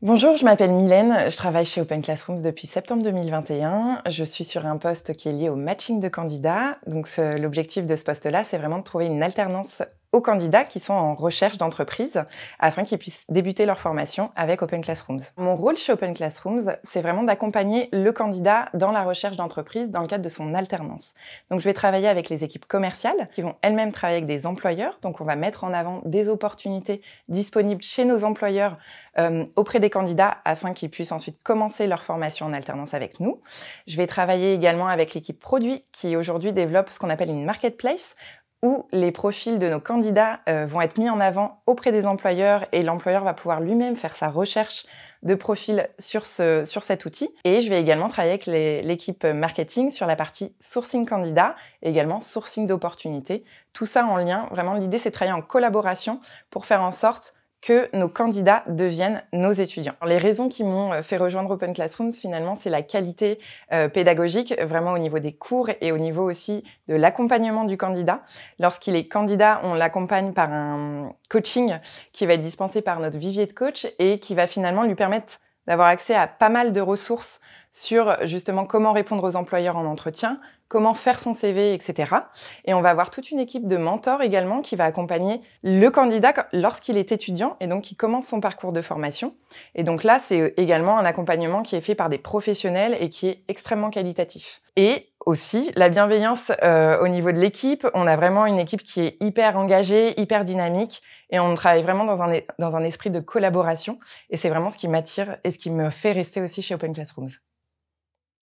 Bonjour, je m'appelle Mylène, je travaille chez Open Classrooms depuis septembre 2021. Je suis sur un poste qui est lié au matching de candidats. Donc l'objectif de ce poste-là, c'est vraiment de trouver une alternance aux candidats qui sont en recherche d'entreprise afin qu'ils puissent débuter leur formation avec Open Classrooms. Mon rôle chez Open Classrooms, c'est vraiment d'accompagner le candidat dans la recherche d'entreprise dans le cadre de son alternance. Donc je vais travailler avec les équipes commerciales qui vont elles-mêmes travailler avec des employeurs. Donc on va mettre en avant des opportunités disponibles chez nos employeurs euh, auprès des candidats afin qu'ils puissent ensuite commencer leur formation en alternance avec nous. Je vais travailler également avec l'équipe produit qui aujourd'hui développe ce qu'on appelle une marketplace où les profils de nos candidats euh, vont être mis en avant auprès des employeurs et l'employeur va pouvoir lui-même faire sa recherche de profils sur, sur cet outil. Et je vais également travailler avec l'équipe marketing sur la partie sourcing candidat et également sourcing d'opportunités. Tout ça en lien, vraiment l'idée c'est de travailler en collaboration pour faire en sorte que nos candidats deviennent nos étudiants. Les raisons qui m'ont euh, fait rejoindre Open Classrooms, finalement, c'est la qualité euh, pédagogique, vraiment au niveau des cours et au niveau aussi de l'accompagnement du candidat. Lorsqu'il est candidat, on l'accompagne par un coaching qui va être dispensé par notre vivier de coach et qui va finalement lui permettre d'avoir accès à pas mal de ressources sur justement comment répondre aux employeurs en entretien, comment faire son CV, etc. Et on va avoir toute une équipe de mentors également qui va accompagner le candidat lorsqu'il est étudiant et donc qui commence son parcours de formation. Et donc là, c'est euh, également un accompagnement qui est fait par des professionnels et qui est extrêmement qualitatif. Et aussi. La bienveillance euh, au niveau de l'équipe, on a vraiment une équipe qui est hyper engagée, hyper dynamique, et on travaille vraiment dans un, dans un esprit de collaboration. Et c'est vraiment ce qui m'attire et ce qui me fait rester aussi chez Open Classrooms.